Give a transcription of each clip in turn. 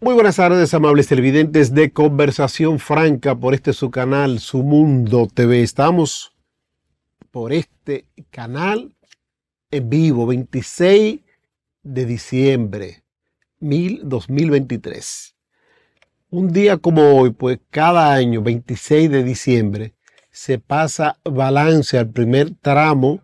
Muy buenas tardes, amables televidentes de Conversación Franca por este su canal, Su Mundo TV. Estamos por este canal en vivo, 26 de diciembre mil 2023. Un día como hoy, pues cada año, 26 de diciembre, se pasa balance al primer tramo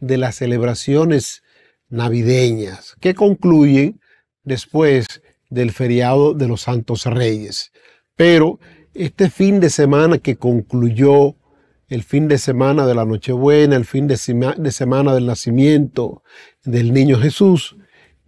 de las celebraciones navideñas, que concluyen después del feriado de los Santos Reyes. Pero este fin de semana que concluyó, el fin de semana de la Nochebuena, el fin de, de semana del nacimiento del niño Jesús,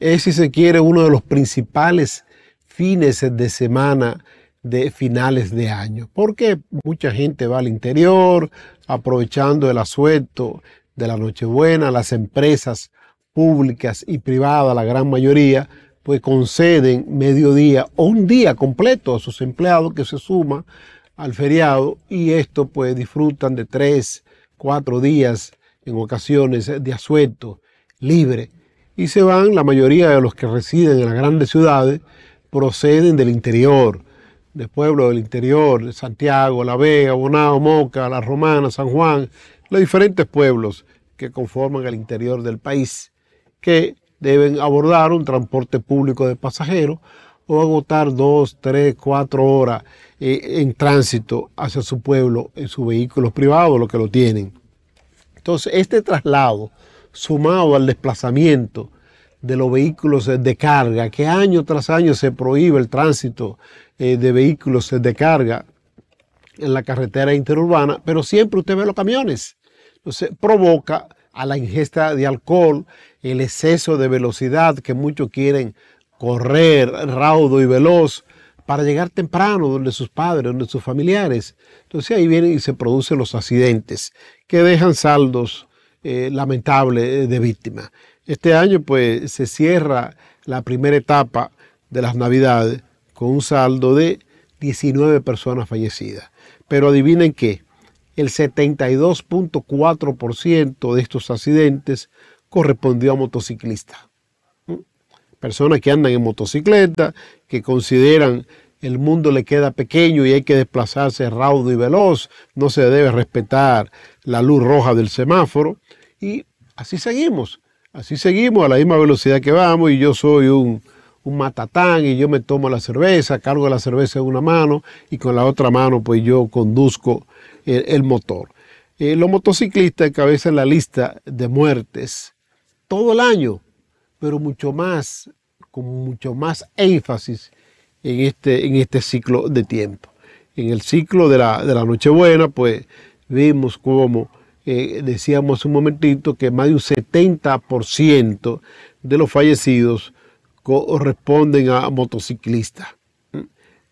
es, si se quiere, uno de los principales fines de semana de finales de año, porque mucha gente va al interior aprovechando el asueto de la Nochebuena, las empresas públicas y privadas, la gran mayoría, pues conceden mediodía o un día completo a sus empleados que se suma al feriado y esto pues disfrutan de tres, cuatro días en ocasiones de asueto libre y se van, la mayoría de los que residen en las grandes ciudades proceden del interior, de pueblos del interior, de Santiago, La Vega, Bonao, Moca, La Romana, San Juan, los diferentes pueblos que conforman el interior del país, que deben abordar un transporte público de pasajeros o agotar dos, tres, cuatro horas eh, en tránsito hacia su pueblo en sus vehículos privados, lo que lo tienen. Entonces, este traslado, sumado al desplazamiento de los vehículos de carga, que año tras año se prohíbe el tránsito eh, de vehículos de carga en la carretera interurbana, pero siempre usted ve los camiones. Entonces, provoca a la ingesta de alcohol, el exceso de velocidad que muchos quieren correr raudo y veloz para llegar temprano donde sus padres, donde sus familiares. Entonces ahí vienen y se producen los accidentes que dejan saldos eh, lamentables eh, de víctimas. Este año pues se cierra la primera etapa de las navidades con un saldo de 19 personas fallecidas. Pero adivinen qué, el 72.4% de estos accidentes correspondió a motociclistas. Personas que andan en motocicleta, que consideran el mundo le queda pequeño y hay que desplazarse raudo y veloz, no se debe respetar la luz roja del semáforo y así seguimos, así seguimos a la misma velocidad que vamos y yo soy un un matatán y yo me tomo la cerveza, cargo la cerveza en una mano y con la otra mano pues yo conduzco el, motor. Eh, los motociclistas encabezan la lista de muertes todo el año, pero mucho más, con mucho más énfasis en este, en este ciclo de tiempo. En el ciclo de la, de la Nochebuena pues vimos como... Eh, decíamos un momentito que más de un 70% de los fallecidos corresponden a motociclistas.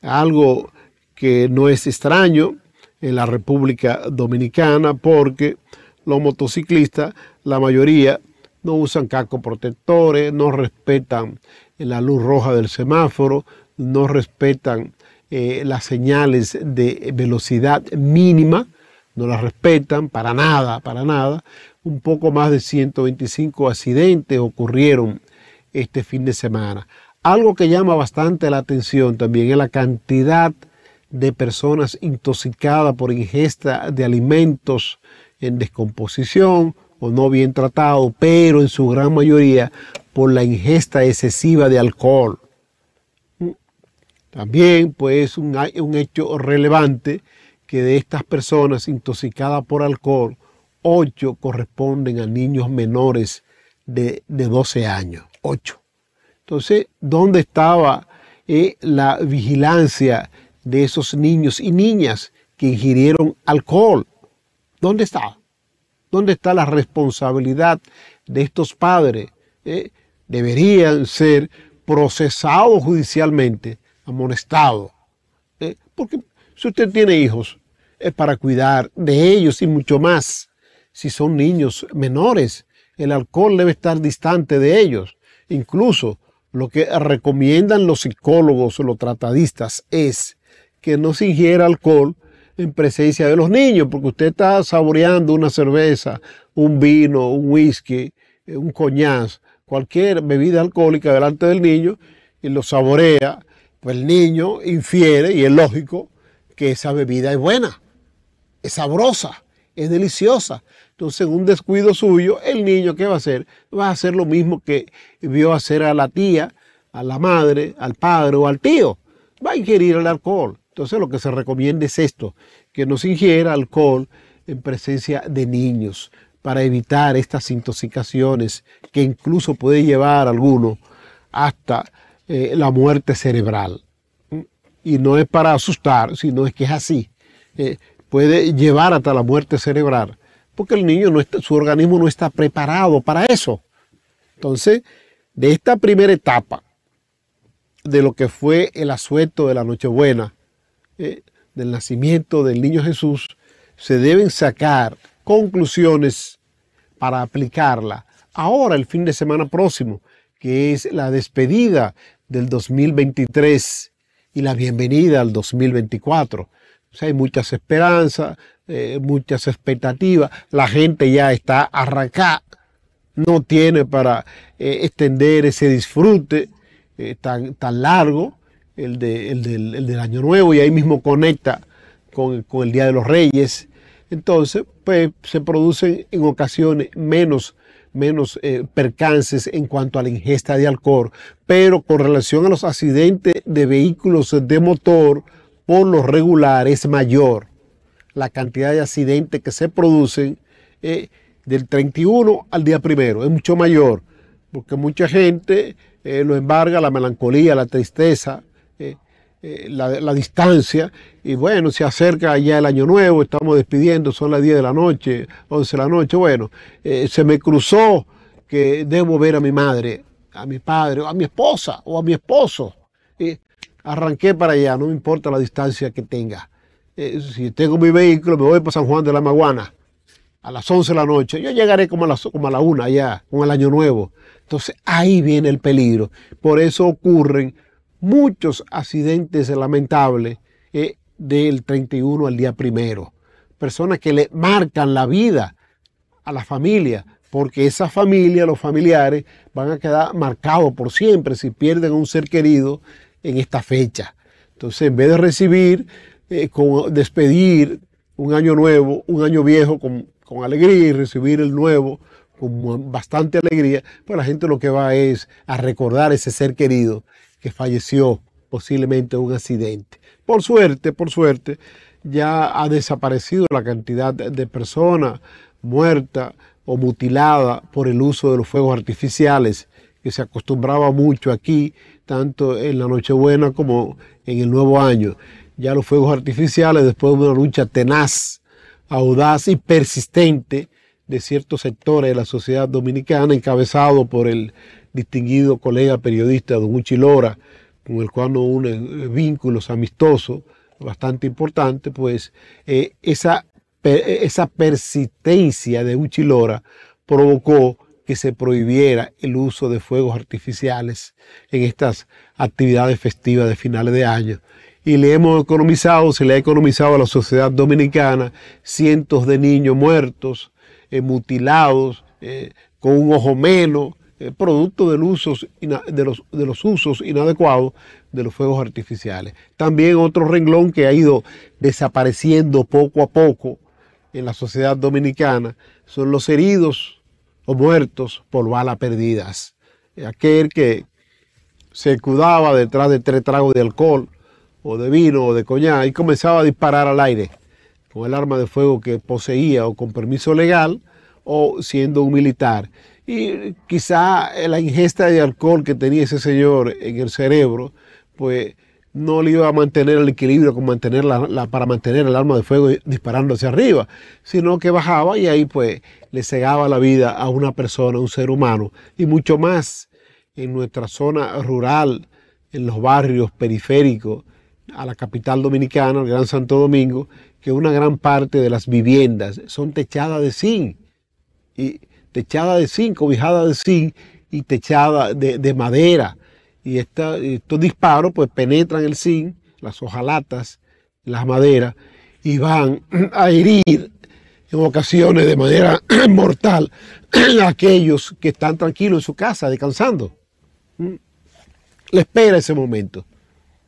Algo que no es extraño en la República Dominicana porque los motociclistas, la mayoría, no usan cascos protectores, no respetan eh, la luz roja del semáforo, no respetan eh, las señales de velocidad mínima, no las respetan para nada, para nada. Un poco más de 125 accidentes ocurrieron este fin de semana. Algo que llama bastante la atención también es la cantidad de personas intoxicadas por ingesta de alimentos en descomposición o no bien tratado, pero en su gran mayoría por la ingesta excesiva de alcohol. También pues un, un hecho relevante que de estas personas intoxicadas por alcohol, 8 corresponden a niños menores de, de 12 años. 8. Entonces, ¿dónde estaba eh, la vigilancia de esos niños y niñas que ingirieron alcohol? ¿Dónde está? ¿Dónde está la responsabilidad de estos padres? Eh, deberían ser procesados judicialmente, amonestados. Eh, porque si usted tiene hijos, es para cuidar de ellos y mucho más. Si son niños menores, el alcohol debe estar distante de ellos. Incluso lo que recomiendan los psicólogos o los tratadistas es que no se ingiera alcohol en presencia de los niños, porque usted está saboreando una cerveza, un vino, un whisky, eh, un coñaz, cualquier bebida alcohólica delante del niño y lo saborea, pues el niño infiere, y es lógico, que esa bebida es buena, es sabrosa, es deliciosa. Entonces, un descuido suyo, el niño, ¿qué va a hacer? Va a hacer lo mismo que vio hacer a la tía, a la madre, al padre o al tío. Va a ingerir el alcohol. Entonces, lo que se recomienda es esto, que no se ingiera alcohol en presencia de niños para evitar estas intoxicaciones que incluso puede llevar a alguno hasta eh, la muerte cerebral. Y no es para asustar, sino es que es así. Eh, puede llevar hasta la muerte cerebral porque el niño, no su organismo no está preparado para eso. Entonces, de esta primera etapa, de lo que fue el asueto de la Nochebuena, eh, del nacimiento del niño Jesús, se deben sacar conclusiones para aplicarla ahora, el fin de semana próximo, que es la despedida del 2023 y la bienvenida al 2024. O sea, hay muchas esperanzas, eh, muchas expectativas, la gente ya está arrancada, no tiene para eh, extender ese disfrute eh, tan, tan largo, el, del, Año Nuevo, y ahí mismo conecta con, el Día de los Reyes. Entonces, pues se producen en ocasiones menos menos percances en cuanto a la ingesta de alcohol, pero con relación a los accidentes de vehículos de motor, por lo regular es mayor la cantidad de accidentes que se producen eh, del 31 al día primero. Es mucho mayor, porque mucha gente eh, lo embarga la melancolía, la tristeza, eh, la, distancia. Y bueno, se acerca ya el año nuevo, estamos despidiendo, son las 10 de la noche, 11 de la noche. Bueno, se me cruzó que debo ver a mi madre, a mi padre, a mi esposa, o a mi esposo. arranqué para allá, no me importa la distancia que tenga. Eh, si tengo mi vehículo, me voy para San Juan de la Maguana a las 11 de la noche. Yo llegaré como a, las, la una ya, con el año nuevo. Entonces ahí viene el peligro. Por eso ocurren muchos accidentes lamentables eh, del 31 al día primero. Personas que le marcan la vida a la familia, porque esa familia, los familiares, van a quedar marcados por siempre si pierden a un ser querido en esta fecha. Entonces, en vez de recibir eh, con despedir un año nuevo, un año viejo con, alegría y recibir el nuevo con bastante alegría, ...pues la gente lo que va es a recordar ese ser querido que falleció posiblemente en un accidente. Por suerte, por suerte, ya ha desaparecido la cantidad de personas muertas o mutiladas por el uso de los fuegos artificiales que se acostumbraba mucho aquí, tanto en la Nochebuena como en el Nuevo Año ya los fuegos artificiales después de una lucha tenaz, audaz y persistente de ciertos sectores de la sociedad dominicana, encabezado por el distinguido colega periodista Don Uchilora, con el cual no unen vínculos amistosos bastante importante, pues eh, esa, eh, esa persistencia de Uchilora provocó que se prohibiera el uso de fuegos artificiales en estas actividades festivas de finales de año y le hemos economizado, se le ha economizado a la sociedad dominicana cientos de niños muertos, eh, mutilados, eh, con un ojo menos, eh, producto de, los, de los usos inadecuados de los fuegos artificiales. También otro renglón que ha ido desapareciendo poco a poco en la sociedad dominicana son los heridos o muertos por balas perdidas. Aquel que se cuidaba detrás de tres tragos de alcohol, o de vino o de coñac y comenzaba a disparar al aire con el arma de fuego que poseía o con permiso legal o siendo un militar. Y quizá la ingesta de alcohol que tenía ese señor en el cerebro, pues no le iba a mantener el equilibrio para mantener el arma de fuego disparando hacia arriba, sino que bajaba y ahí pues le cegaba la vida a una persona, a un ser humano, y mucho más en nuestra zona rural, en los barrios periféricos, a la capital dominicana, al Gran Santo Domingo, que una gran parte de las viviendas son techadas de zinc, y de zinc, de zinc y techadas de, madera. Y estos disparos pues penetran el zinc, las hojalatas, las maderas, y van a herir en ocasiones de manera mortal a aquellos que están tranquilos en su casa, descansando. Mm. Le espera ese momento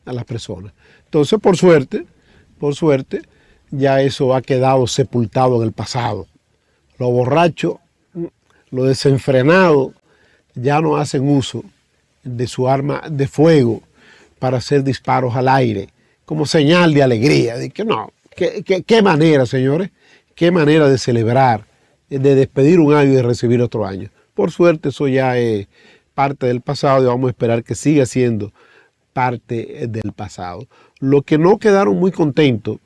a las personas. Entonces, por suerte, por suerte, ya eso ha quedado sepultado en el pasado. Los borrachos, los desenfrenados, ya no hacen uso de su arma de fuego para hacer disparos al aire, como señal de alegría, de que no, qué, manera, señores, qué manera de celebrar, de despedir un año y de recibir otro año. Por suerte, eso ya es parte del pasado y vamos a esperar que siga siendo parte del pasado. Lo que no quedaron muy contentos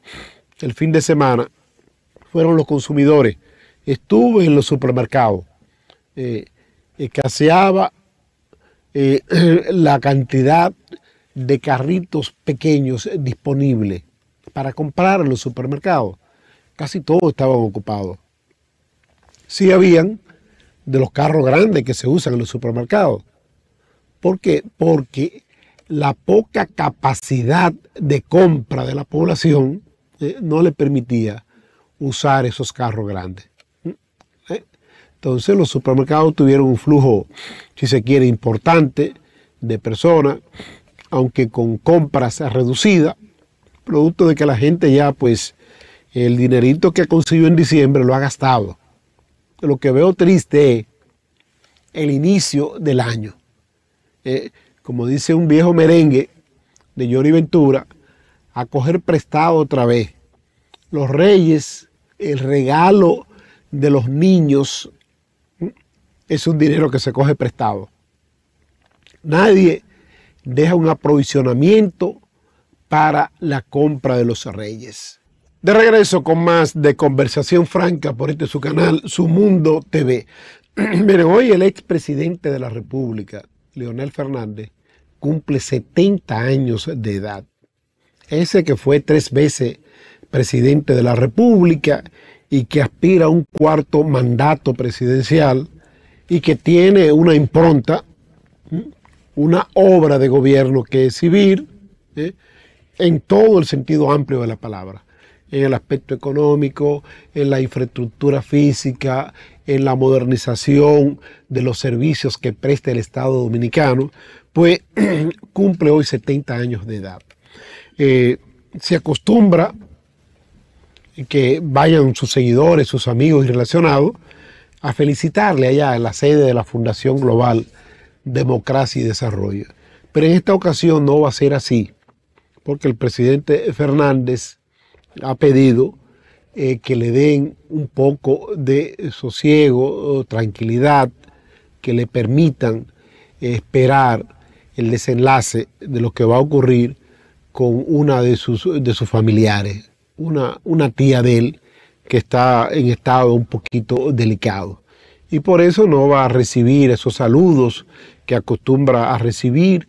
el fin de semana fueron los consumidores. Estuve en los supermercados, eh, escaseaba eh, la cantidad de carritos pequeños disponibles para comprar en los supermercados. Casi todos estaban ocupados. Sí habían de los carros grandes que se usan en los supermercados. ¿Por qué? Porque la poca capacidad de compra de la población eh, no le permitía usar esos carros grandes. ¿Mm? ¿Eh? Entonces los supermercados tuvieron un flujo, si se quiere, importante de personas, aunque con compras reducidas, producto de que la gente ya pues el dinerito que consiguió en diciembre lo ha gastado. Lo que veo triste es el inicio del año. Eh, como dice un viejo merengue de Yori Ventura, a coger prestado otra vez. Los reyes, el regalo de los niños es un dinero que se coge prestado. Nadie deja un aprovisionamiento para la compra de los reyes. De regreso con más de Conversación Franca por este su canal, Su Mundo TV. Miren, hoy el expresidente de la República, Leonel Fernández, cumple 70 años de edad. Ese que fue tres veces presidente de la República y que aspira a un cuarto mandato presidencial y que tiene una impronta, una obra de gobierno que es civil, ¿eh? en todo el sentido amplio de la palabra, en el aspecto económico, en la infraestructura física, en la modernización de los servicios que presta el Estado dominicano, pues cumple hoy 70 años de edad. Eh, se acostumbra que vayan sus seguidores, sus amigos y relacionados a felicitarle allá en la sede de la Fundación Global Democracia y Desarrollo. Pero en esta ocasión no va a ser así, porque el presidente Fernández ha pedido eh, que le den un poco de sosiego, tranquilidad, que le permitan eh, esperar el desenlace de lo que va a ocurrir con una de sus, de sus familiares, una, una tía de él que está en estado un poquito delicado. Y por eso no va a recibir esos saludos que acostumbra a recibir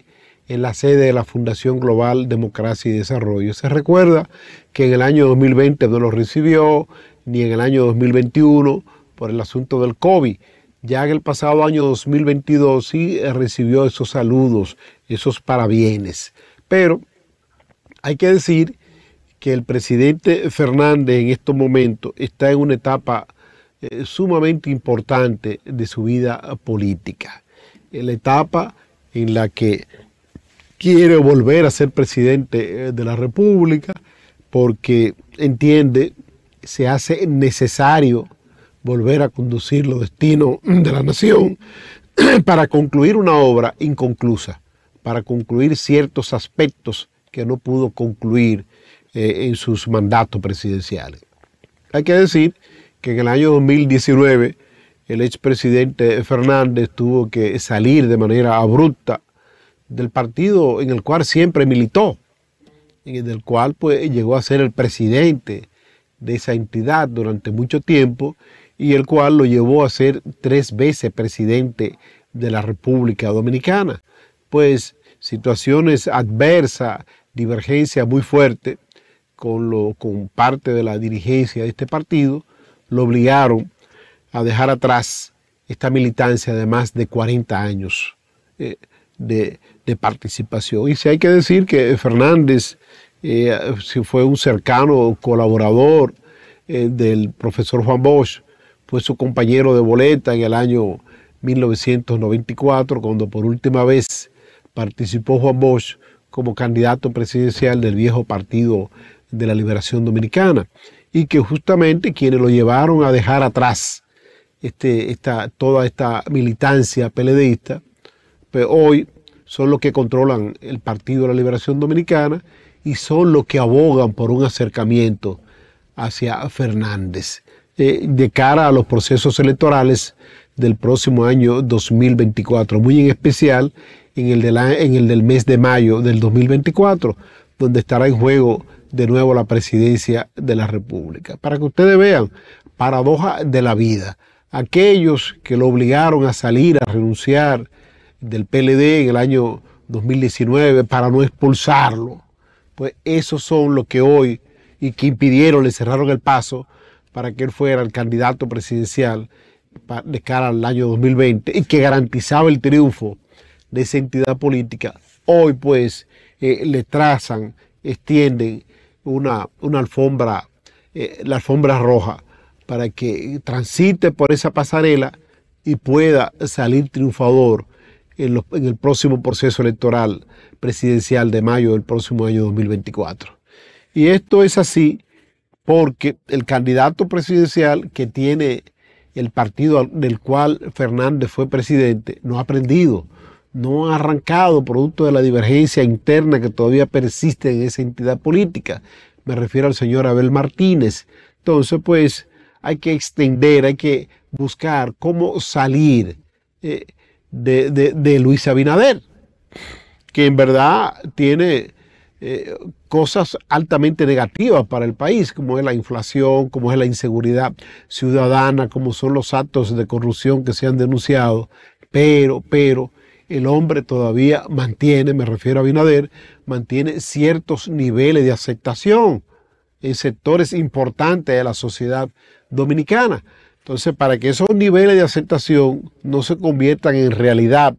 en la sede de la Fundación Global Democracia y Desarrollo. Se recuerda que en el año 2020 no lo recibió, ni en el año 2021 por el asunto del COVID ya en el pasado año 2022 sí eh, recibió esos saludos, esos parabienes. Pero hay que decir que el presidente Fernández en estos momentos está en una etapa eh, sumamente importante de su vida política. la etapa en la que quiere volver a ser presidente eh, de la República porque entiende se hace necesario volver a conducir los destinos de la nación para concluir una obra inconclusa, para concluir ciertos aspectos que no pudo concluir eh, en sus mandatos presidenciales. Hay que decir que en el año 2019 el expresidente Fernández tuvo que salir de manera abrupta del partido en el cual siempre militó, en el cual pues, llegó a ser el presidente de esa entidad durante mucho tiempo y el cual lo llevó a ser tres veces presidente de la República Dominicana. Pues situaciones adversas, divergencia muy fuerte con, lo, con parte de la dirigencia de este partido, lo obligaron a dejar atrás esta militancia de más de 40 años eh, de, participación. Y si hay que decir que Fernández eh, fue un cercano colaborador eh, del profesor Juan Bosch, fue su compañero de boleta en el año 1994, cuando por última vez participó Juan Bosch como candidato presidencial del viejo Partido de la Liberación Dominicana, y que justamente quienes lo llevaron a dejar atrás este, toda esta militancia peledeísta, pues hoy son los que controlan el Partido de la Liberación Dominicana y son los que abogan por un acercamiento hacia Fernández. Eh, de cara a los procesos electorales del próximo año 2024, muy en especial en el, en el del mes de mayo del 2024, donde estará en juego de nuevo la presidencia de la República. Para que ustedes vean, paradoja de la vida. Aquellos que lo obligaron a salir, a renunciar del PLD en el año 2019 para no expulsarlo, pues esos son los que hoy y que impidieron, le cerraron el paso para que él fuera el candidato presidencial de cara al año 2020 y que garantizaba el triunfo de esa entidad política, hoy pues eh, le trazan, extienden una, una alfombra, eh, la alfombra roja, para que transite por esa pasarela y pueda salir triunfador en el próximo proceso electoral presidencial de mayo del próximo año 2024. Y esto es así porque el candidato presidencial que tiene el partido del cual Fernández fue presidente no ha aprendido, no ha arrancado producto de la divergencia interna que todavía persiste en esa entidad política. Me refiero al señor Abel Martínez. Entonces, pues hay que extender, hay que buscar cómo salir eh, de Luis Abinader, que en verdad tiene eh, cosas altamente negativas para el país, como es la inflación, como es la inseguridad ciudadana, como son los actos de corrupción que se han denunciado. Pero, pero, el hombre todavía mantiene, me refiero a Binader, mantiene ciertos niveles de aceptación en sectores importantes de la sociedad dominicana. Entonces, para que esos niveles de aceptación no se conviertan en realidad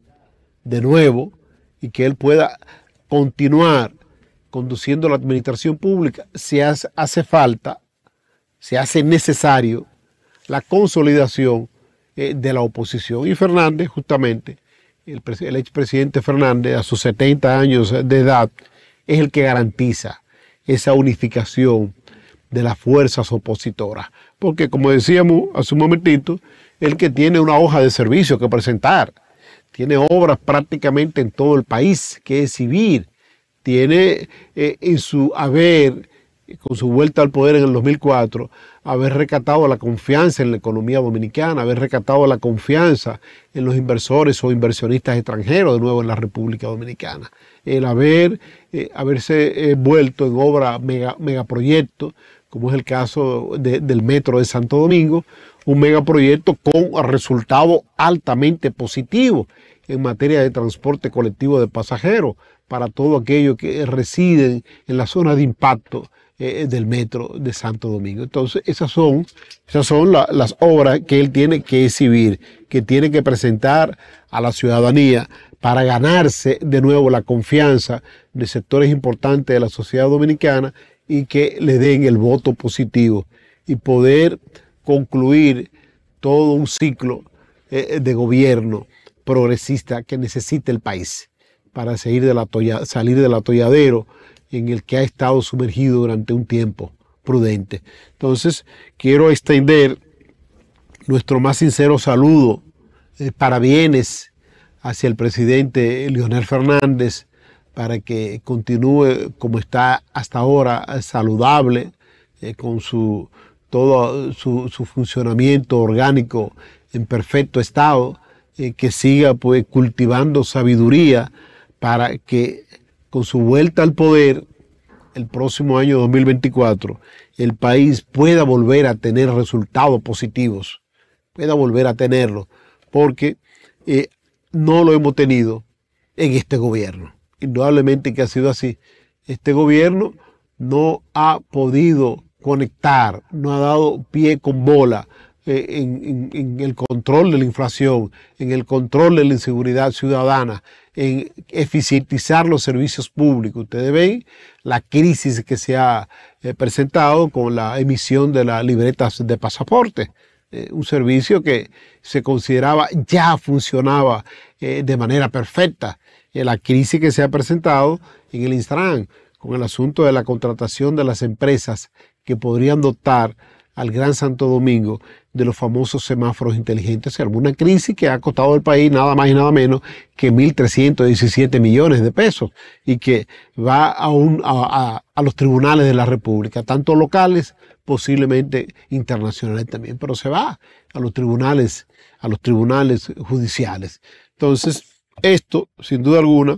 de nuevo y que él pueda continuar conduciendo la administración pública, se hace, falta, se hace necesario la consolidación eh, de la oposición. Y Fernández, justamente, el, el expresidente Fernández, a sus 70 años de edad, es el que garantiza esa unificación de las fuerzas opositoras. Porque, como decíamos hace un momentito, el que tiene una hoja de servicio que presentar, tiene obras prácticamente en todo el país que exhibir, tiene eh, en su haber, con su vuelta al poder en el 2004, haber recatado la confianza en la economía dominicana, haber recatado la confianza en los inversores o inversionistas extranjeros de nuevo en la República Dominicana, el haber, eh, haberse eh, vuelto en obra mega, como es el caso del Metro de Santo Domingo, un megaproyecto con resultado altamente positivo en materia de transporte colectivo de pasajeros para todo aquello que residen en la zona de impacto eh, eh, del metro de Santo Domingo. Entonces, esas son, esas son las obras que él tiene que exhibir, que tiene que presentar a la ciudadanía para ganarse de nuevo la confianza de sectores importantes de la sociedad dominicana y que le den el voto positivo y poder concluir todo un ciclo eh, de gobierno progresista que necesita el país para salir del, atolladero en el que ha estado sumergido durante un tiempo prudente. Entonces, quiero extender nuestro más sincero saludo, eh, parabienes hacia el presidente Leonel Fernández para que continúe como está hasta ahora, eh, saludable, eh, con su, todo su funcionamiento orgánico en perfecto estado eh, que siga pues cultivando sabiduría para que con su vuelta al poder el próximo año 2024 el país pueda volver a tener resultados positivos, pueda volver a tenerlo, porque eh, no lo hemos tenido en este gobierno. Indudablemente que ha sido así. Este gobierno no ha podido conectar, no ha dado pie con bola eh, en, el control de la inflación, en el control de la inseguridad ciudadana, en eficientizar los servicios públicos. Ustedes ven la crisis que se ha eh, presentado con la emisión de las libretas de pasaporte. Eh, un servicio que se consideraba ya funcionaba de manera perfecta. la crisis que se ha presentado en el Instagram, con el asunto de la contratación de las empresas que podrían dotar al Gran Santo Domingo de los famosos semáforos inteligentes una crisis que ha costado al país nada más y nada menos que 1.317 millones de pesos y que va a, a, los tribunales de la República, tanto locales, posiblemente internacionales también, pero se va a los tribunales, a los tribunales judiciales. Entonces, esto, sin duda alguna,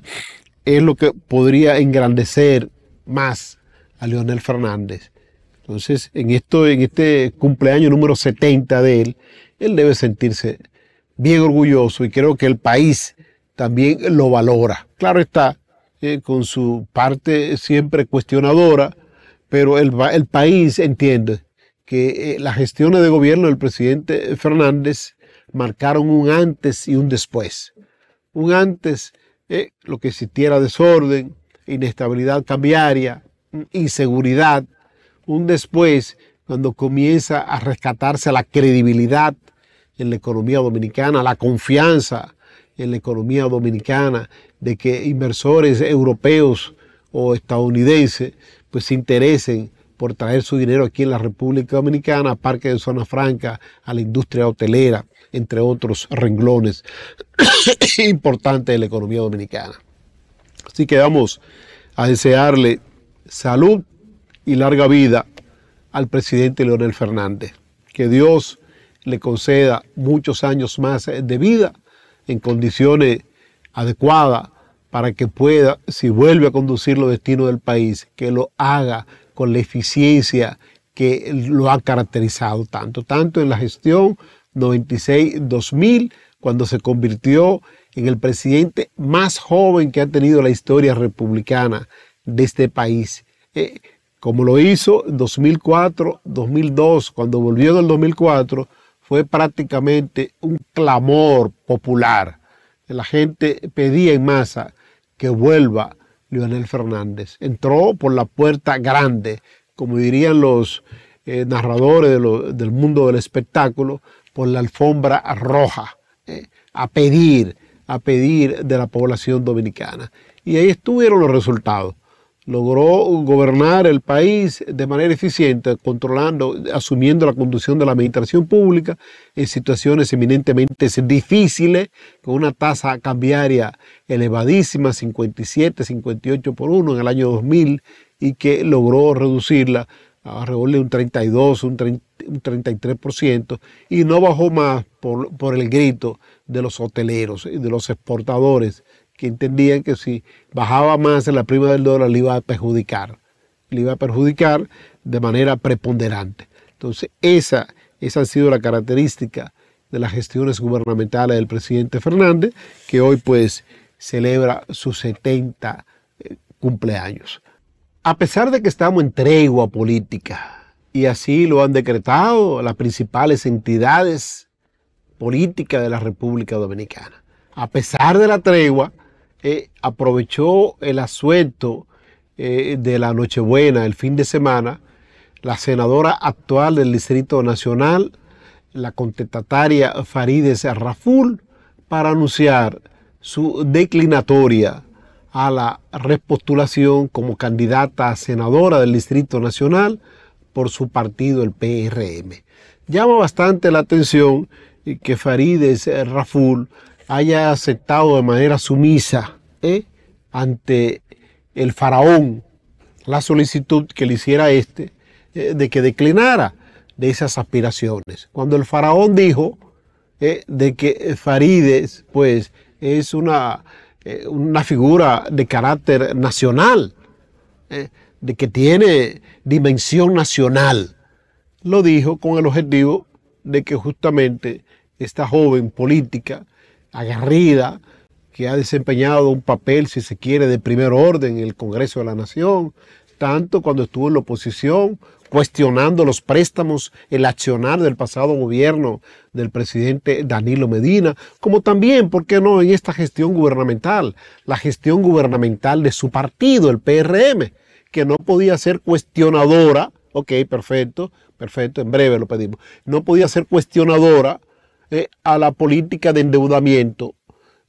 es lo que podría engrandecer más a Leonel Fernández entonces, en, esto, en este cumpleaños número 70 de él, él debe sentirse bien orgulloso y creo que el país también lo valora. Claro está, eh, con su parte siempre cuestionadora, pero el, país entiende que eh, las gestiones de gobierno del presidente Fernández marcaron un antes y un después. Un antes, eh, lo que existiera desorden, inestabilidad cambiaria, inseguridad, un después, cuando comienza a rescatarse la credibilidad en la economía dominicana, la confianza en la economía dominicana de que inversores europeos o estadounidenses pues se interesen por traer su dinero aquí en la República Dominicana, a parque de zona franca, a la industria hotelera, entre otros renglones importantes de la economía dominicana. Así que vamos a desearle salud y larga vida al presidente Leonel Fernández. Que Dios le conceda muchos años más de vida en condiciones adecuadas para que pueda, si vuelve a conducir los destinos del país, que lo haga con la eficiencia que lo ha caracterizado tanto, tanto en la gestión 96-2000, cuando se convirtió en el presidente más joven que ha tenido la historia republicana de este país. Eh, como lo hizo en 2004, 2002, cuando volvió en el 2004, fue prácticamente un clamor popular. La gente pedía en masa que vuelva Leonel Fernández. Entró por la puerta grande, como dirían los eh, narradores del mundo del espectáculo, por la alfombra roja, eh, a pedir, a pedir de la población dominicana. Y ahí estuvieron los resultados logró gobernar el país de manera eficiente, controlando, asumiendo la conducción de la administración pública en situaciones eminentemente difíciles, con una tasa cambiaria elevadísima, 57, 58 por 1 en el año 2000, y que logró reducirla a alrededor de un 32, un, 33%, y no bajó más por el grito de los hoteleros y de los exportadores que entendían que si bajaba más en la prima del dólar le iba a perjudicar, le iba a perjudicar de manera preponderante. Entonces, esa, esa ha sido la característica de las gestiones gubernamentales del presidente Fernández, que hoy pues celebra sus 70 eh, cumpleaños. A pesar de que estamos en tregua política, y así lo han decretado las principales entidades políticas de la República Dominicana, a pesar de la tregua, eh, aprovechó el asueto eh, de la Nochebuena, el fin de semana, la senadora actual del Distrito Nacional, la contestataria Farides Raful, para anunciar su declinatoria a la repostulación como candidata a senadora del Distrito Nacional por su partido, el PRM. Llama bastante la atención eh, que Farides Raful haya aceptado de manera sumisa ¿eh? ante el faraón la solicitud que le hiciera este eh, de que declinara de esas aspiraciones. Cuando el faraón dijo ¿eh? de que Farides pues es una, una figura de carácter nacional, de que tiene dimensión nacional, lo dijo con el objetivo de que justamente esta joven política agarrida, que ha desempeñado un papel, si se quiere, de primer orden en el Congreso de la Nación, tanto cuando estuvo en la oposición, cuestionando los préstamos, el accionar del pasado gobierno del presidente Danilo Medina, como también, ¿por qué no?, en esta gestión gubernamental, la gestión gubernamental de su partido, el PRM, que no podía ser cuestionadora, ok, perfecto, perfecto, en breve lo pedimos, no podía ser cuestionadora eh, a la política de endeudamiento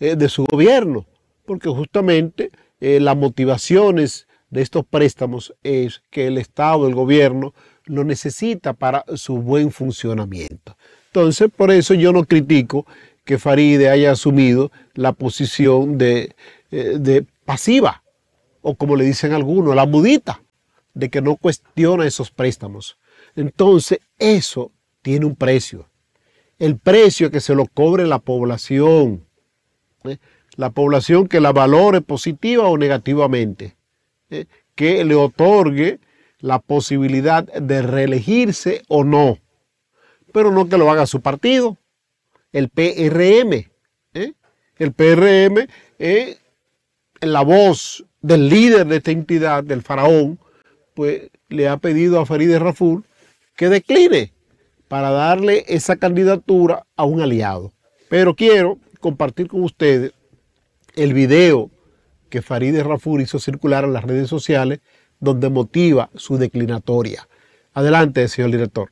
eh, de su gobierno, porque justamente eh, las motivaciones de estos préstamos es que el Estado, el gobierno, lo necesita para su buen funcionamiento. Entonces, por eso yo no critico que Faride haya asumido la posición de, de pasiva, o como le dicen algunos, la mudita, de que no cuestiona esos préstamos. Entonces, eso tiene un precio el precio que se lo cobre la población. ¿eh? La población que la valore positiva o negativamente. ¿eh? Que le otorgue la posibilidad de reelegirse o no. Pero no que lo haga su partido, el PRM. ¿eh? El PRM la voz del líder de esta entidad, del faraón, pues le ha pedido a Farideh Raful que decline para darle esa candidatura a un aliado. Pero quiero compartir con ustedes el video que Farideh Rafur hizo circular en las redes sociales donde motiva su declinatoria. Adelante, señor director.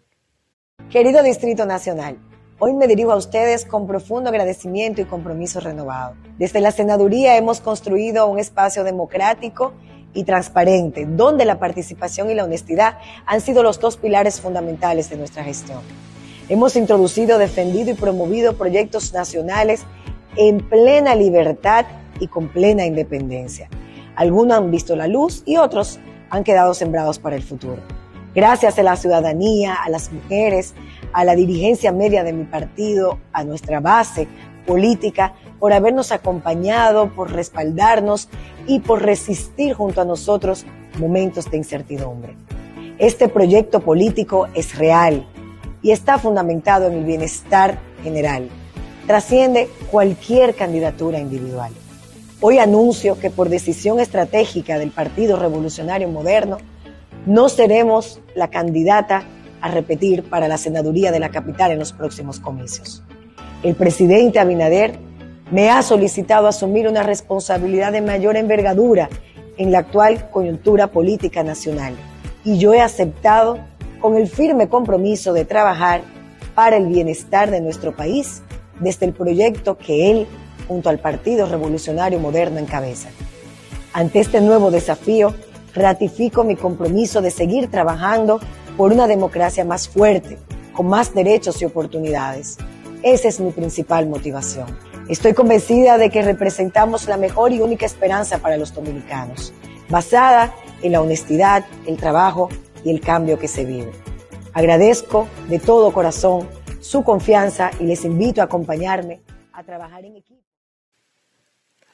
Querido Distrito Nacional, Hoy me dirijo a ustedes con profundo agradecimiento y compromiso renovado. Desde la Senaduría hemos construido un espacio democrático y transparente, donde la participación y la honestidad han sido los dos pilares fundamentales de nuestra gestión. Hemos introducido, defendido y promovido proyectos nacionales en plena libertad y con plena independencia. Algunos han visto la luz y otros han quedado sembrados para el futuro. Gracias a la ciudadanía, a las mujeres, a la dirigencia media de mi partido, a nuestra base política, por habernos acompañado, por respaldarnos y por resistir junto a nosotros momentos de incertidumbre. Este proyecto político es real y está fundamentado en el bienestar general. Trasciende cualquier candidatura individual. Hoy anuncio que por decisión estratégica del Partido Revolucionario Moderno, no seremos la candidata a repetir para la senaduría de la capital en los próximos comicios. El presidente Abinader me ha solicitado asumir una responsabilidad de mayor envergadura en la actual coyuntura política nacional y yo he aceptado con el firme compromiso de trabajar para el bienestar de nuestro país desde el proyecto que él junto al Partido Revolucionario Moderno encabeza. Ante este nuevo desafío, ratifico mi compromiso de seguir trabajando por una democracia más fuerte, con más derechos y oportunidades. Esa es mi principal motivación. Estoy convencida de que representamos la mejor y única esperanza para los dominicanos, basada en la honestidad, el trabajo y el cambio que se vive. Agradezco de todo corazón su confianza y les invito a acompañarme a trabajar en equipo.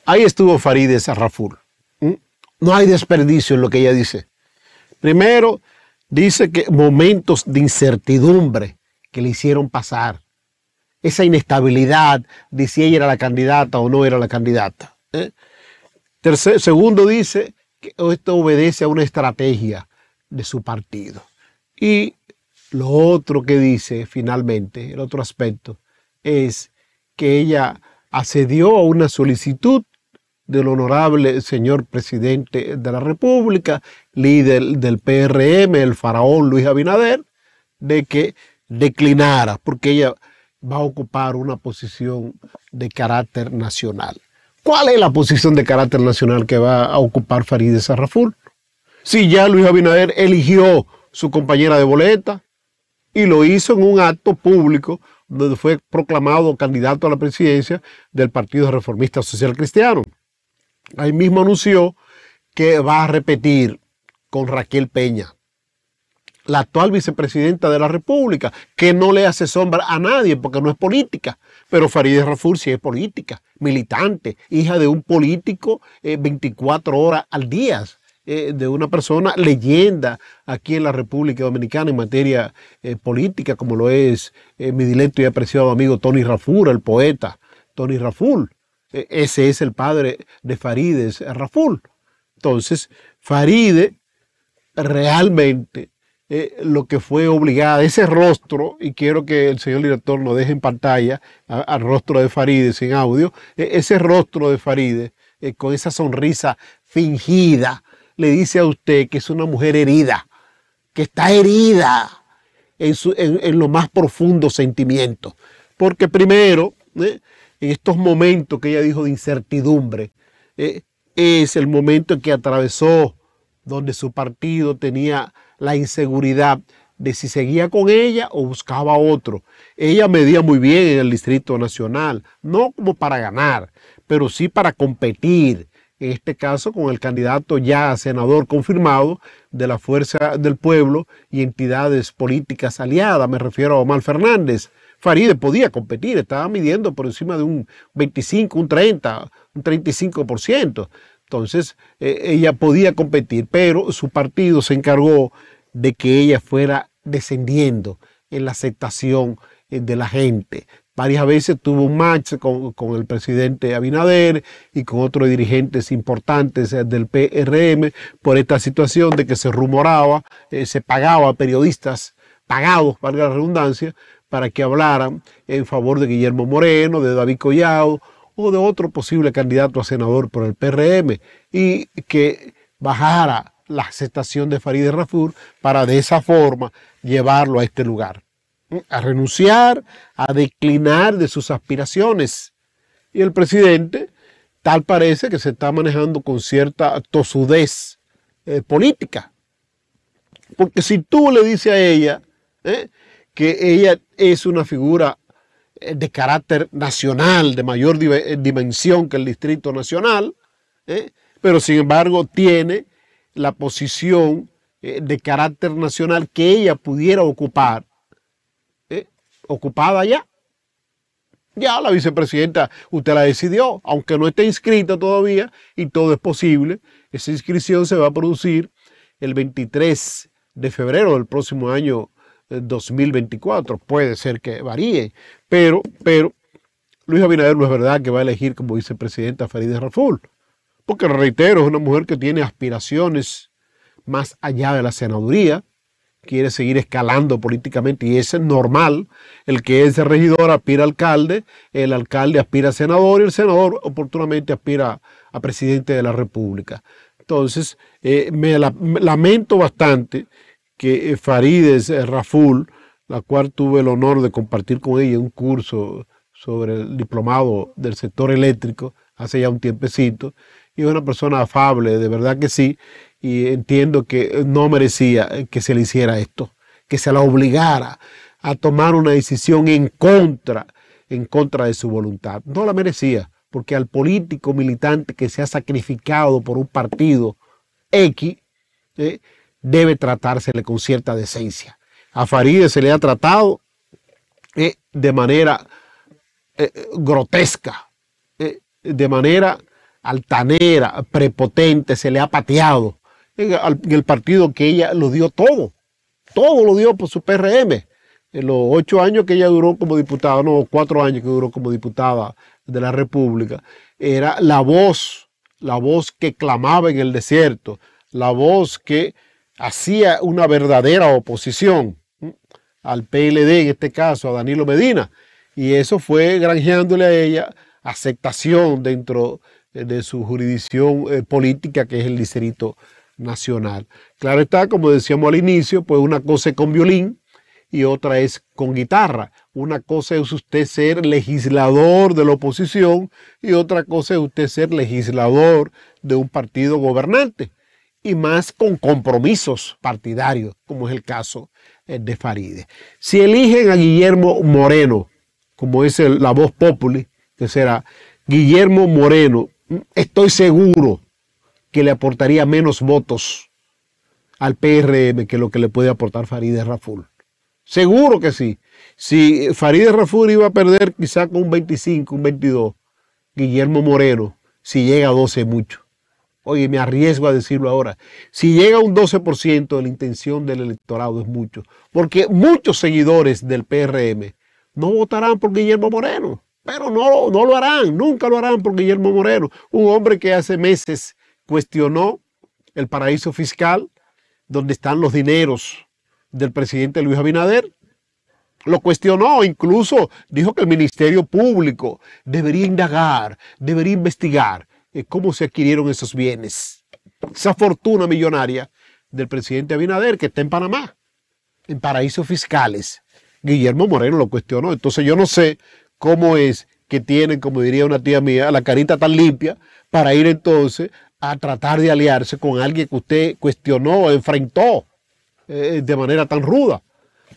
Ahí estuvo Farideh sarrafur ¿Mm? No hay desperdicio en lo que ella dice. Primero, dice que momentos de incertidumbre que le hicieron pasar esa inestabilidad de si ella era la candidata o no era la candidata. ¿eh? segundo dice que esto obedece a una estrategia de su partido. Y lo otro que dice finalmente, el otro aspecto, es que ella accedió a una solicitud del honorable señor presidente de la República, líder del PRM, el faraón Luis Abinader, de que declinara, porque ella va a ocupar una posición de carácter nacional. ¿Cuál es la posición de carácter nacional que va a ocupar Farideh Sarraful? Si ya Luis Abinader eligió su compañera de boleta y lo hizo en un acto público donde fue proclamado candidato a la presidencia del Partido Reformista Social Cristiano. Ahí mismo anunció que va a repetir con Raquel Peña, la actual vicepresidenta de la República, que no le hace sombra a nadie porque no es política. Pero Farideh Raful sí es política, militante, hija de un político 24 eh, horas al día, eh, de una persona leyenda aquí en la República Dominicana en materia eh, política, como lo es mi dilecto y apreciado amigo Tony Raful, el poeta Tony Raful. E, ese es el padre de Farides Raful. Entonces, Farideh realmente eh, lo que fue obligada, ese rostro, y quiero que el señor director lo deje en pantalla, al rostro de Faride sin audio, e, ese rostro de Faride, eh, con esa sonrisa fingida, le dice a usted que es una mujer herida, que está herida en, su, en lo más profundo sentimiento. Porque primero, eh, en estos momentos que ella dijo de incertidumbre, es el momento en que atravesó, donde su partido tenía la inseguridad de si seguía con ella o buscaba otro. Ella medía muy bien en el Distrito Nacional, no como para ganar, pero sí para competir, en este caso con el candidato ya senador confirmado de la Fuerza del Pueblo y entidades políticas aliadas, me refiero a Omar Fernández. Faride podía competir, estaba midiendo por encima de un 25, un 30, un 35%. Entonces, eh, ella podía competir, pero su partido se encargó de que ella fuera descendiendo en la aceptación eh, de la gente. Varias veces tuvo un match con, el presidente Abinader y con otros dirigentes importantes eh, del PRM por esta situación de que se rumoraba, se pagaba a periodistas pagados, valga la redundancia, para que hablaran en favor de Guillermo Moreno, de David Collado, o de otro posible candidato a senador por el PRM y que bajara la aceptación de Farid Rafur para de esa forma llevarlo a este lugar, a renunciar, a declinar de sus aspiraciones. Y el presidente, tal parece que se está manejando con cierta tosudez eh, política. Porque si tú le dices a ella ¿eh? que ella es una figura eh, de carácter nacional, de mayor eh, dimensión que el Distrito Nacional, ¿eh? pero sin embargo tiene la posición de carácter nacional que ella pudiera ocupar, ocupada ya. Ya la vicepresidenta, usted la decidió, aunque no esté inscrita todavía, y todo es posible, esa inscripción se va a producir el 23 de febrero del próximo año 2024. Puede ser que varíe, pero, pero Luis Abinader no es verdad que va a elegir como vicepresidenta Farideh Raful, porque reitero, es una mujer que tiene aspiraciones más allá de la senaduría, quiere seguir escalando políticamente y es normal. El que es regidor aspira a alcalde, el alcalde aspira a senador y el senador oportunamente aspira a presidente de la República. Entonces, eh, me lamento bastante que eh, Farides eh, Raful, la cual tuve el honor de compartir con ella un curso sobre el diplomado del sector eléctrico hace ya un tiempecito, y es una persona afable, de verdad que sí, y entiendo que no merecía eh, que se le hiciera esto, que se la obligara a tomar una decisión en contra, en contra de su voluntad. No la merecía, porque al político militante que se ha sacrificado por un partido X, debe tratársele con cierta decencia. A Faride se le ha tratado eh, de manera eh, grotesca, eh, de manera altanera, prepotente, se le ha pateado en, el partido que ella lo dio todo, todo lo dio por su PRM. En los ocho años que ella duró como diputada, no, cuatro años que duró como diputada de la República, era la voz, la voz que clamaba en el desierto, la voz que hacía una verdadera oposición al PLD, en este caso a Danilo Medina, y eso fue granjeándole a ella aceptación dentro eh, de su jurisdicción eh, política, que es el distrito nacional. Claro está, como decíamos al inicio, pues una cosa es con violín y otra es con guitarra. Una cosa es usted ser legislador de la oposición y otra cosa es usted ser legislador de un partido gobernante y más con compromisos partidarios, como es el caso eh, de Faride. Si eligen a Guillermo Moreno, como es la voz populi, que será Guillermo Moreno, estoy seguro que le aportaría menos votos al PRM que lo que le puede aportar Farideh Raful. Seguro que sí. Si Farideh Raful iba a perder quizá con un 25, un 22, Guillermo Moreno, si llega a 12 mucho. Oye, me arriesgo a decirlo ahora. Si llega un 12% de la intención del electorado es mucho, porque muchos seguidores del PRM no votarán por Guillermo Moreno, pero no, no lo harán, nunca lo harán por Guillermo Moreno, un hombre que hace meses cuestionó el paraíso fiscal donde están los dineros del presidente Luis Abinader. Lo cuestionó, incluso dijo que el Ministerio Público debería indagar, debería investigar. Eh, cómo se adquirieron esos bienes. Esa fortuna millonaria del presidente Abinader que está en Panamá, en paraísos fiscales. Guillermo Moreno lo cuestionó. Entonces yo no sé cómo es que tienen, como diría una tía mía, la carita tan limpia para ir entonces a tratar de aliarse con alguien que usted cuestionó, enfrentó eh, de manera tan ruda.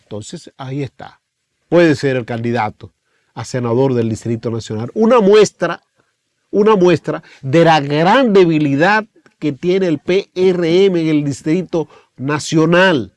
Entonces ahí está. Puede ser el candidato a senador del Distrito Nacional. Una muestra una muestra de la gran debilidad que tiene el PRM en el Distrito Nacional.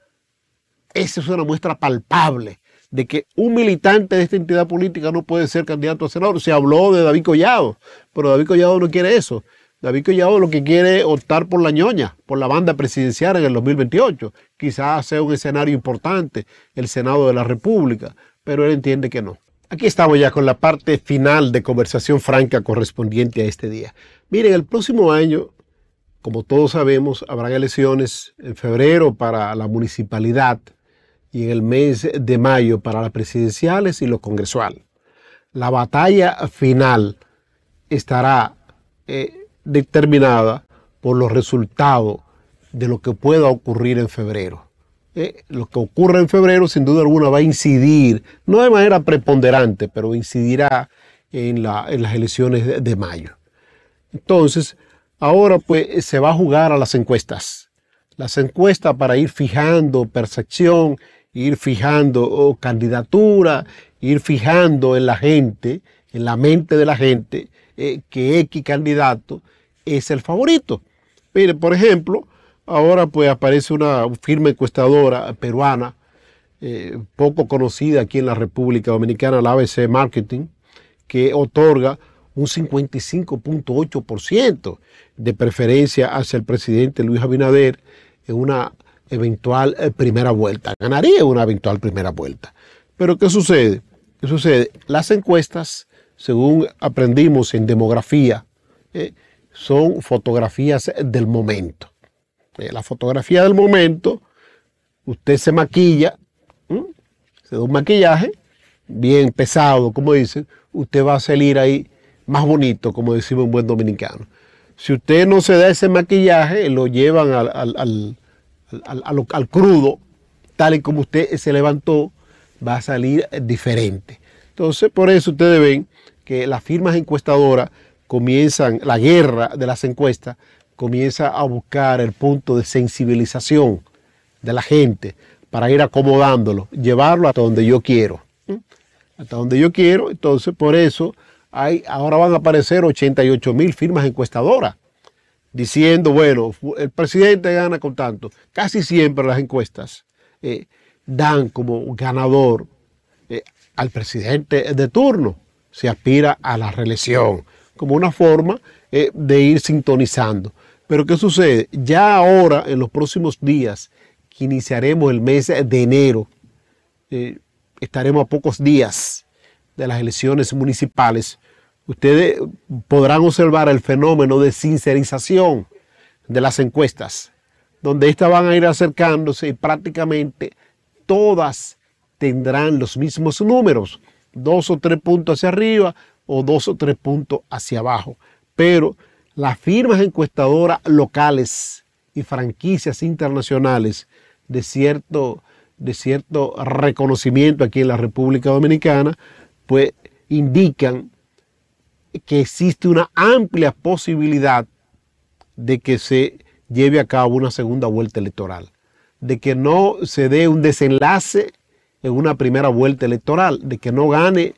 Esa es una muestra palpable de que un militante de esta entidad política no puede ser candidato a senador. Se habló de David Collado, pero David Collado no quiere eso. David Collado lo que quiere es optar por la ñoña, por la banda presidencial en el 2028. Quizás sea un escenario importante, el Senado de la República, pero él entiende que no. Aquí estamos ya con la parte final de conversación franca correspondiente a este día. Miren, el próximo año, como todos sabemos, habrá elecciones en febrero para la municipalidad y en el mes de mayo para las presidenciales y lo congresual. La batalla final estará eh, determinada por los resultados de lo que pueda ocurrir en febrero. Eh, lo que ocurre en febrero sin duda alguna va a incidir, no de manera preponderante, pero incidirá en, las elecciones de, mayo. Entonces, ahora pues se va a jugar a las encuestas. Las encuestas para ir fijando percepción, ir fijando oh, candidatura, ir fijando en la gente, en la mente de la gente, eh, que X candidato es el favorito. Mire, por ejemplo, Ahora pues aparece una firma encuestadora peruana, eh, poco conocida aquí en la República Dominicana, la ABC Marketing, que otorga un 55.8% de preferencia hacia el presidente Luis Abinader en una eventual eh, primera vuelta. Ganaría una eventual primera vuelta. Pero ¿qué sucede? ¿Qué sucede? Las encuestas, según aprendimos en demografía, eh, son fotografías del momento. Eh, la fotografía del momento, usted se maquilla, se da un maquillaje bien pesado, como dicen, usted va a salir ahí más bonito, como decimos un buen dominicano. Si usted no se da ese maquillaje, lo llevan al, al crudo, tal y como usted se levantó, va a salir diferente. Entonces, por eso ustedes ven que las firmas encuestadoras comienzan la guerra de las encuestas comienza a buscar el punto de sensibilización de la gente para ir acomodándolo, llevarlo hasta donde yo quiero. Hasta donde yo quiero, entonces por eso hay, ahora van a aparecer 88 mil firmas encuestadoras diciendo, bueno, el presidente gana con tanto. Casi siempre las encuestas eh, dan como ganador eh, al presidente de turno. Se aspira a la reelección como una forma eh, de ir sintonizando. Pero ¿qué sucede? Ya ahora, en los próximos días, que iniciaremos el mes de enero, eh, estaremos a pocos días de las elecciones municipales, ustedes podrán observar el fenómeno de sincerización de las encuestas, donde estas van a ir acercándose y prácticamente todas tendrán los mismos números, dos o tres puntos hacia arriba o dos o tres puntos hacia abajo. Pero las firmas encuestadoras locales y franquicias internacionales de cierto, de cierto reconocimiento aquí en la República Dominicana, pues indican que existe una amplia posibilidad de que se lleve a cabo una segunda vuelta electoral, de que no se dé un desenlace en una primera vuelta electoral, de que no gane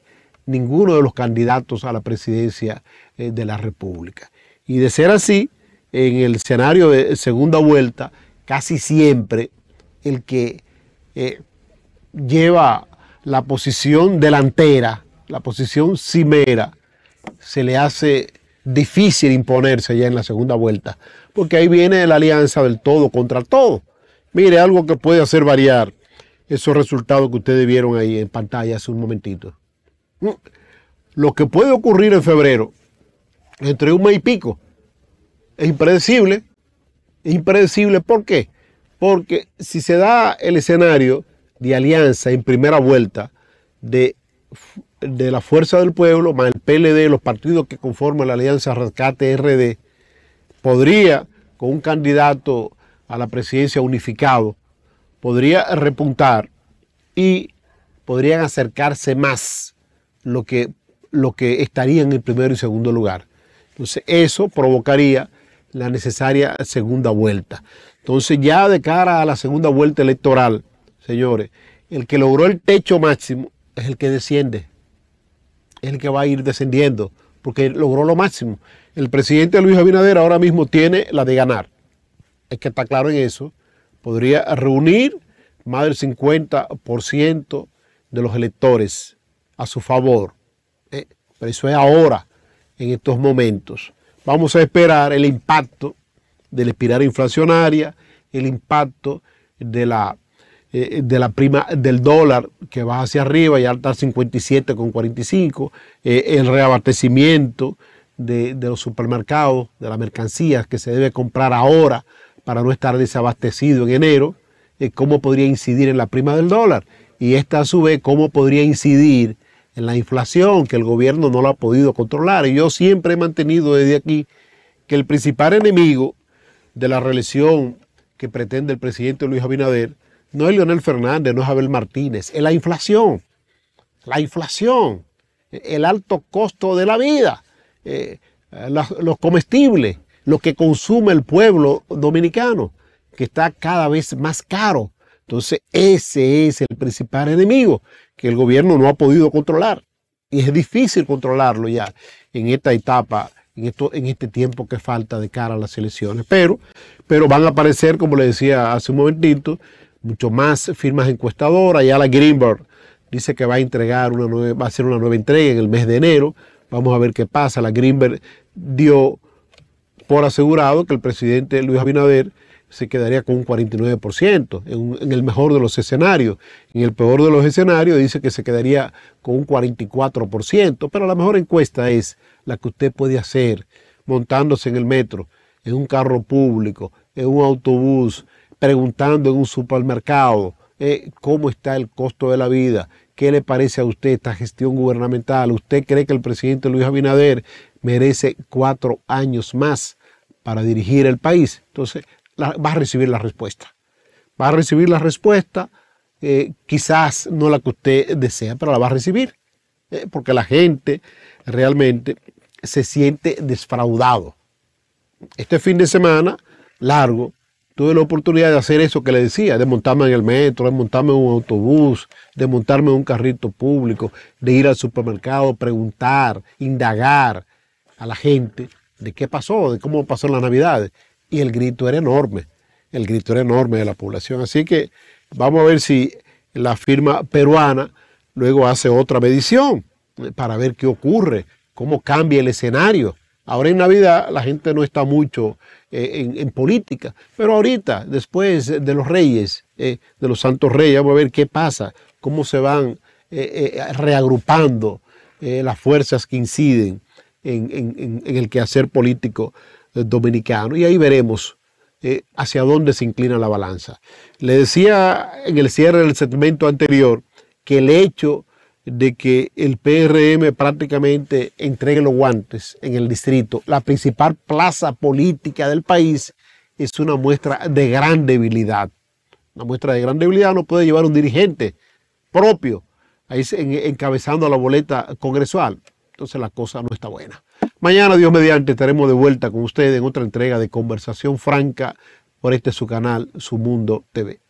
ninguno de los candidatos a la presidencia eh, de la República. Y de ser así, en el escenario de segunda vuelta, casi siempre el que eh, lleva la posición delantera, la posición cimera, se le hace difícil imponerse ya en la segunda vuelta, porque ahí viene la alianza del todo contra todo. Mire, algo que puede hacer variar esos resultados que ustedes vieron ahí en pantalla hace un momentito. Mm. Lo que puede ocurrir en febrero entre un mes y pico. Es impredecible. impredecible. ¿Por qué? Porque si se da el escenario de alianza en primera vuelta de, de la fuerza del pueblo más el PLD, los partidos que conforman la alianza Rescate RD, podría, con un candidato a la presidencia unificado, podría repuntar y podrían acercarse más lo que, lo que estarían en el primero y segundo lugar. Entonces eso provocaría la necesaria segunda vuelta. Entonces ya de cara a la segunda vuelta electoral, señores, el que logró el techo máximo es el que desciende, es el que va a ir descendiendo, porque logró lo máximo. El presidente Luis Abinader ahora mismo tiene la de ganar. Es que está claro en eso. Podría reunir más del 50% de los electores a su favor. Eh, pero eso es ahora en estos momentos. Vamos a esperar el impacto de la espiral inflacionaria, el impacto de la, eh, eh, de la prima del dólar que va hacia arriba, ya está 57,45, el reabastecimiento de, los supermercados, de las mercancías que se debe comprar ahora para no estar desabastecido en enero, eh, cómo podría incidir en la prima del dólar y esta a su vez cómo podría incidir en la inflación que el gobierno no la ha podido controlar. Y yo siempre he mantenido desde aquí que el principal enemigo de la reelección que pretende el presidente Luis Abinader no es Leonel Fernández, no es Abel Martínez, es la inflación. La inflación, el alto costo de la vida, eh, los comestibles, lo que consume el pueblo dominicano, que está cada vez más caro. Entonces, ese es el principal enemigo que el gobierno no ha podido controlar. Y es difícil controlarlo ya en esta etapa, en, esto, en este tiempo que falta de cara a las elecciones. Pero, pero van a aparecer, como le decía hace un momentito, mucho más firmas encuestadoras. Ya la Greenberg dice que va a entregar una va a hacer una nueva entrega en el mes de enero. Vamos a ver qué pasa. La Greenberg dio por asegurado que el presidente Luis Abinader se quedaría con un 49%, en, el mejor de los escenarios. En el peor de los escenarios dice que se quedaría con un 44%, pero la mejor encuesta es la que usted puede hacer montándose en el metro, en un carro público, en un autobús, preguntando en un supermercado eh, cómo está el costo de la vida, qué le parece a usted esta gestión gubernamental. ¿Usted cree que el presidente Luis Abinader merece cuatro años más para dirigir el país? Entonces, va a recibir la respuesta. va a recibir la respuesta, eh, quizás no la que usted desea, pero la va a recibir. Eh, porque la gente realmente se siente desfraudado. Este fin de semana largo tuve la oportunidad de hacer eso que le decía, de montarme en el metro, de montarme en un autobús, de montarme en un carrito público, de ir al supermercado, preguntar, indagar a la gente de qué pasó, de cómo pasó la Navidad, y el grito era enorme, el grito era enorme de la población. Así que vamos a ver si la firma peruana luego hace otra medición eh, para ver qué ocurre, cómo cambia el escenario. Ahora en Navidad la gente no está mucho eh, en, política, pero ahorita, después de los reyes, eh, de los santos reyes, vamos a ver qué pasa, cómo se van reagrupando las fuerzas que inciden en, en el quehacer político eh, dominicano. Y ahí veremos eh, hacia dónde se inclina la balanza. Le decía en el cierre del segmento anterior que el hecho de que el PRM prácticamente entregue los guantes en el distrito, la principal plaza política del país, es una muestra de gran debilidad. Una muestra de gran debilidad no puede llevar un dirigente propio ahí encabezando la boleta congresual. Entonces la cosa no está buena. Mañana, Dios mediante, estaremos de vuelta con ustedes en otra entrega de Conversación Franca por este su canal, Su Mundo TV.